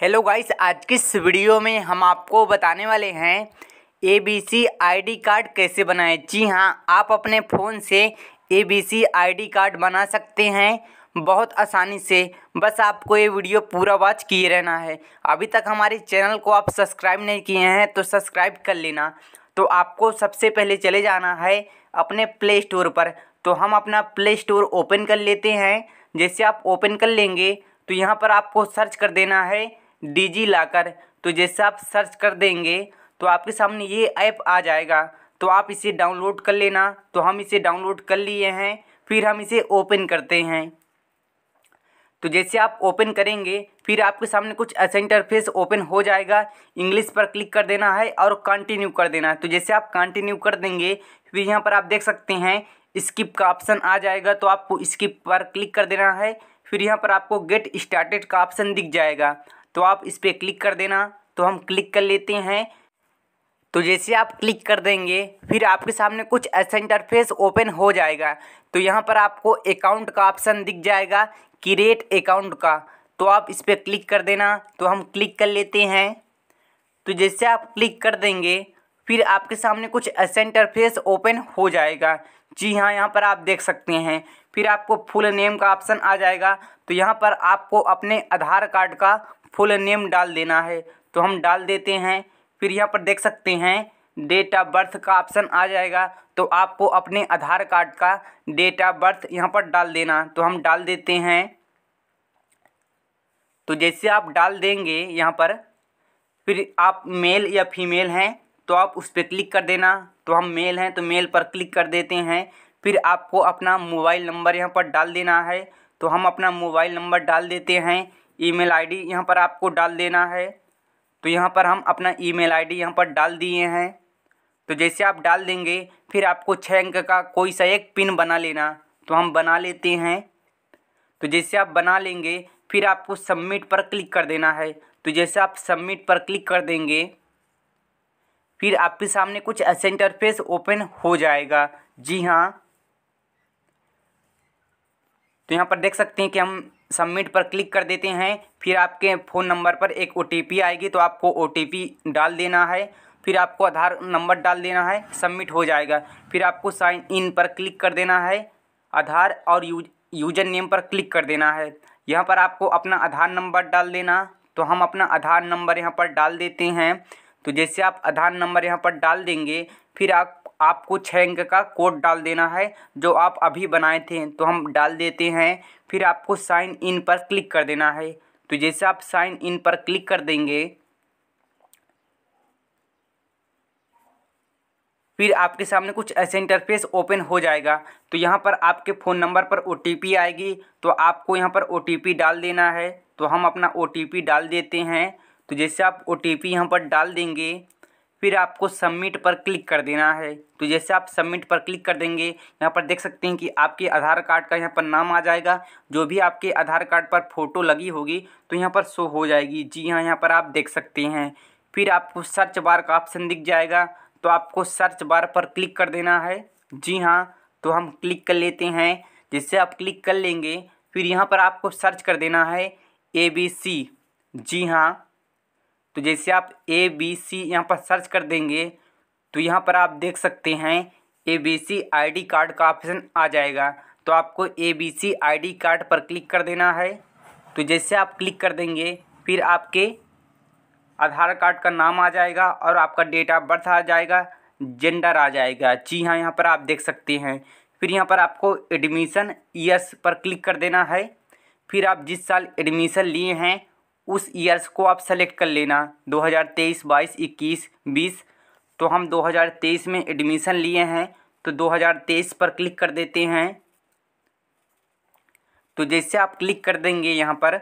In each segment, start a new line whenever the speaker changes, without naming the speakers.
hello guys आज की इस वीडियो में हम आपको बताने वाले हैं एबीसी आईडी कार्ड कैसे बनाएं जी हाँ आप अपने फ़ोन से एबीसी आईडी कार्ड बना सकते हैं बहुत आसानी से बस आपको ये वीडियो पूरा वॉच किए रहना है अभी तक हमारे चैनल को आप सब्सक्राइब नहीं किए हैं तो सब्सक्राइब कर लेना तो आपको सबसे पहले चले जाना है अपने प्ले स्टोर पर तो हम अपना प्ले स्टोर ओपन कर लेते हैं जैसे आप ओपन कर लेंगे तो यहाँ पर आपको सर्च कर देना है डिजी लॉकर तो जैसे आप सर्च कर देंगे तो आपके सामने ये ऐप आ जाएगा तो आप इसे डाउनलोड कर लेना तो हम इसे डाउनलोड कर लिए हैं फिर हम इसे ओपन करते हैं तो जैसे आप ओपन करेंगे फिर आपके सामने कुछ ऐसा इंटरफेस ओपन हो जाएगा इंग्लिश पर क्लिक कर देना है और कंटिन्यू कर देना है तो जैसे आप कंटिन्यू कर देंगे फिर यहाँ पर आप देख सकते हैं स्किप का ऑप्शन आ जाएगा तो आपको स्किप पर क्लिक कर देना है फिर यहाँ पर आपको गेट स्टार्टेड का ऑप्शन दिख जाएगा तो आप इस पर क्लिक कर देना तो हम क्लिक कर लेते हैं तो जैसे आप क्लिक कर देंगे फिर आपके सामने कुछ ऐसा इंटरफेस ओपन हो जाएगा तो यहाँ पर आपको अकाउंट का ऑप्शन दिख जाएगा क्रिएट अकाउंट का तो आप इस पर क्लिक कर देना तो हम क्लिक कर लेते हैं तो जैसे आप क्लिक कर देंगे फिर आपके सामने कुछ ऐसा इंटरफेस ओपन हो जाएगा जी हाँ यहाँ पर आप देख सकते हैं फिर आपको फुल नेम का ऑप्शन आ जाएगा तो यहाँ पर आपको अपने आधार कार्ड का फुल नेम डाल देना है तो हम डाल देते हैं फिर यहाँ पर देख सकते हैं डेट ऑफ बर्थ का ऑप्शन आ जाएगा तो आपको अपने आधार कार्ड का डेट ऑफ बर्थ यहाँ पर डाल देना तो हम डाल देते हैं तो जैसे आप डाल देंगे यहाँ पर फिर आप मेल या फीमेल हैं तो आप उस पर क्लिक कर देना तो हम मेल हैं तो मेल पर क्लिक कर देते हैं फिर आपको अपना मोबाइल नंबर यहाँ पर डाल देना है तो हम अपना मोबाइल नंबर डाल देते हैं ईमेल आईडी यहाँ पर आपको डाल देना है तो यहाँ पर हम अपना ईमेल आईडी यहाँ पर डाल दिए हैं तो जैसे आप डाल देंगे फिर आपको छः अंक का कोई सा एक पिन बना लेना तो हम बना लेते हैं तो जैसे आप बना लेंगे फिर आपको सबमिट पर क्लिक कर देना है तो जैसे आप सबमिट पर क्लिक कर देंगे फिर आपके सामने कुछ ऐसे इंटरफेस ओपन हो जाएगा जी हाँ तो यहाँ पर देख सकते हैं कि हम सबमिट पर क्लिक कर देते हैं फिर आपके फ़ोन नंबर पर एक ओ आएगी तो आपको ओ डाल देना है फिर आपको आधार नंबर डाल देना है सबमिट हो जाएगा फिर आपको साइन इन पर क्लिक कर देना है आधार और यूज यूजर नेम पर क्लिक कर देना है यहाँ पर आपको अपना आधार नंबर डाल देना तो हम अपना आधार नंबर यहाँ पर डाल देते हैं तो जैसे आप आधार नंबर यहाँ पर डाल देंगे फिर आप आपको छः अंक का कोड डाल देना है जो आप अभी बनाए थे तो हम डाल देते हैं फिर आपको साइन इन पर क्लिक कर देना है तो जैसे आप साइन इन पर क्लिक कर देंगे फिर आपके सामने कुछ ऐसे इंटरफेस ओपन हो जाएगा तो यहाँ पर आपके फ़ोन नंबर पर ओ आएगी तो आपको यहाँ पर ओ डाल देना है तो हम अपना ओ डाल देते हैं तो जैसे आप ओ टी यहाँ पर डाल देंगे फिर आपको सबमिट पर क्लिक कर देना है तो जैसे आप सबमिट पर क्लिक कर देंगे यहाँ पर देख सकते हैं कि आपके आधार कार्ड का यहाँ पर नाम आ जाएगा जो भी आपके आधार कार्ड पर फ़ोटो लगी होगी तो यहाँ पर शो हो जाएगी जी हाँ यहाँ पर आप देख सकते हैं फिर आपको सर्च बार का ऑप्शन दिख जाएगा तो आपको सर्च बार पर क्लिक कर देना है जी हाँ तो हम क्लिक कर लेते हैं जिससे आप क्लिक कर लेंगे फिर यहाँ पर आपको सर्च कर देना है ए बी सी जी हाँ तो जैसे आप ए बी सी यहाँ पर सर्च कर देंगे तो यहाँ पर आप देख सकते हैं A B C I D card का ऑप्शन आ जाएगा तो आपको A B C I D card पर क्लिक कर देना है तो जैसे आप क्लिक कर देंगे फिर आपके आधार कार्ड का नाम आ जाएगा और आपका डेट ऑफ बर्थ आ जाएगा जेंडर आ जाएगा जी हाँ यहाँ पर आप देख सकते हैं फिर यहाँ पर आपको एडमिशन ईयर्स पर क्लिक कर देना है फिर आप जिस साल एडमिशन लिए हैं उस ईयर्स को आप सेलेक्ट कर लेना 2023, 22, 21, 20 तो हम 2023 में एडमिशन लिए हैं तो 2023 पर क्लिक कर देते हैं तो जैसे आप क्लिक कर देंगे यहाँ पर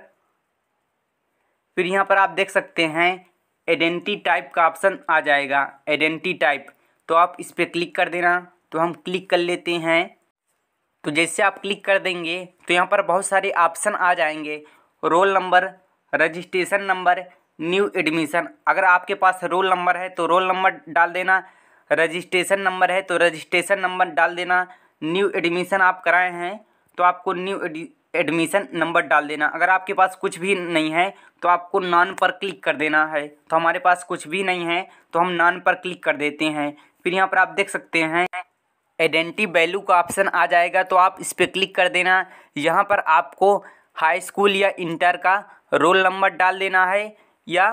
फिर यहाँ पर आप देख सकते हैं आइडेंटी टाइप का ऑप्शन आ जाएगा आइडेंटी टाइप तो आप इस पर क्लिक कर देना तो हम क्लिक कर लेते हैं तो जैसे आप क्लिक कर देंगे तो यहाँ पर बहुत सारे ऑप्शन आ जाएंगे roll number registration number new admission अगर आपके पास रोल नंबर है तो रोल नंबर डाल देना रजिस्ट्रेशन नंबर है तो रजिस्ट्रेशन नंबर डाल देना न्यू एडमिशन आप कराए हैं तो आपको न्यू एडमिशन नंबर डाल देना अगर आपके पास कुछ भी नहीं है तो आपको नान पर क्लिक कर देना है तो हमारे पास कुछ भी नहीं है तो हम नान पर क्लिक कर देते हैं फिर यहाँ पर आप देख सकते हैं आइडेंटी वैल्यू का ऑप्शन आ जाएगा तो आप इस पर क्लिक कर देना यहाँ पर आपको हाई स्कूल या इंटर का रोल नंबर डाल देना है या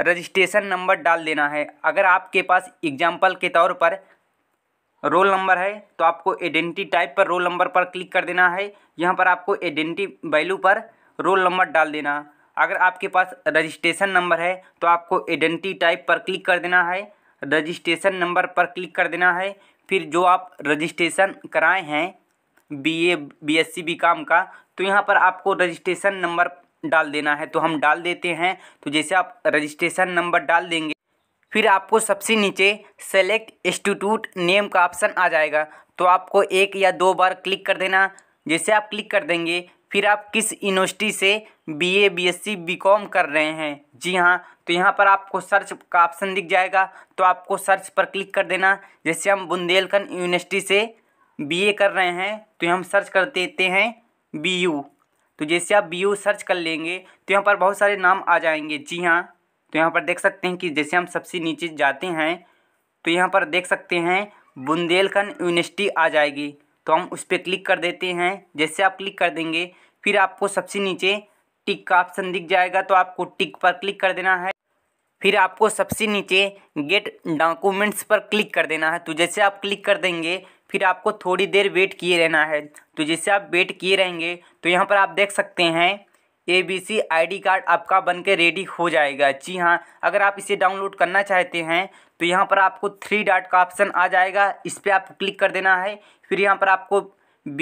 रजिस्ट्रेशन नंबर डाल देना है अगर आपके पास एग्जाम्पल के तौर पर रोल नंबर है तो आपको आइडेंटिटी टाइप पर रोल नंबर पर क्लिक कर देना है यहाँ पर आपको आइडेंटिटी वैल्यू पर रोल नंबर डाल देना अगर आपके पास रजिस्ट्रेशन नंबर है तो आपको आइडेंटिटी टाइप पर क्लिक कर देना है रजिस्ट्रेशन नंबर पर क्लिक कर देना है फिर जो आप रजिस्ट्रेशन कराए हैं B A B S C काम का तो यहाँ पर आपको रजिस्ट्रेशन नंबर डाल देना है तो हम डाल देते हैं तो जैसे आप रजिस्ट्रेशन नंबर डाल देंगे फिर आपको सबसे नीचे सेलेक्ट इंस्टीट्यूट नेम का ऑप्शन आ जाएगा तो आपको एक या दो बार क्लिक कर देना जैसे आप क्लिक कर देंगे फिर आप किस यूनिवर्सिटी से बीए बीएससी बीकॉम कर रहे हैं जी हाँ तो यहाँ पर आपको सर्च का ऑप्शन दिख जाएगा तो आपको सर्च पर क्लिक कर देना जैसे हम बुंदेलखंड यूनिवर्सिटी से बीए कर रहे हैं तो हम सर्च कर देते हैं बी यू तो जैसे आप बी सर्च कर लेंगे तो यहाँ पर बहुत सारे नाम आ जाएंगे जी हाँ तो यहाँ पर देख सकते हैं कि जैसे हम सबसे नीचे जाते हैं तो यहाँ पर देख सकते हैं बुंदेलखंड यूनिवर्सिटी आ जाएगी तो हम उस पर क्लिक कर देते हैं जैसे आप क्लिक कर देंगे फिर आपको सबसे नीचे टिक का ऑप्शन दिख जाएगा तो आपको टिक पर क्लिक कर देना है फिर आपको सबसे नीचे गेट डॉक्यूमेंट्स पर क्लिक कर देना है तो जैसे आप क्लिक कर देंगे फिर आपको थोड़ी देर वेट किए रहना है तो जैसे आप वेट किए रहेंगे तो यहाँ पर आप देख सकते हैं A B C I D card आपका बन के रेडी हो जाएगा जी हाँ अगर आप इसे डाउनलोड करना चाहते हैं तो यहाँ पर आपको थ्री डॉट का ऑप्शन आ जाएगा इस पर आप क्लिक कर देना है फिर यहाँ पर आपको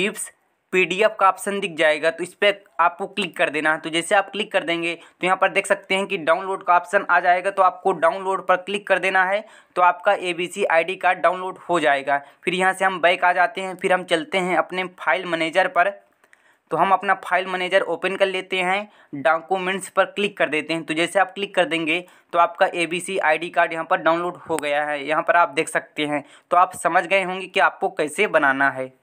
बीप्स पीडीएफ का ऑप्शन दिख जाएगा तो इस पर आपको क्लिक कर देना है तो जैसे आप क्लिक कर देंगे तो यहाँ पर देख सकते हैं कि डाउनलोड का ऑप्शन आ जाएगा तो आपको डाउनलोड पर क्लिक कर देना है तो आपका एबीसी आईडी कार्ड डाउनलोड हो जाएगा फिर यहाँ से हम बैक आ जाते हैं फिर हम चलते हैं अपने फाइल मैनेजर पर तो हम अपना फाइल मैनेजर ओपन कर लेते हैं डॉक्यूमेंट्स पर क्लिक कर देते हैं तो जैसे आप क्लिक कर देंगे तो आपका A B C I D card यहाँ पर डाउनलोड हो गया है यहाँ पर आप देख सकते हैं तो आप समझ गए होंगे कि आपको कैसे बनाना है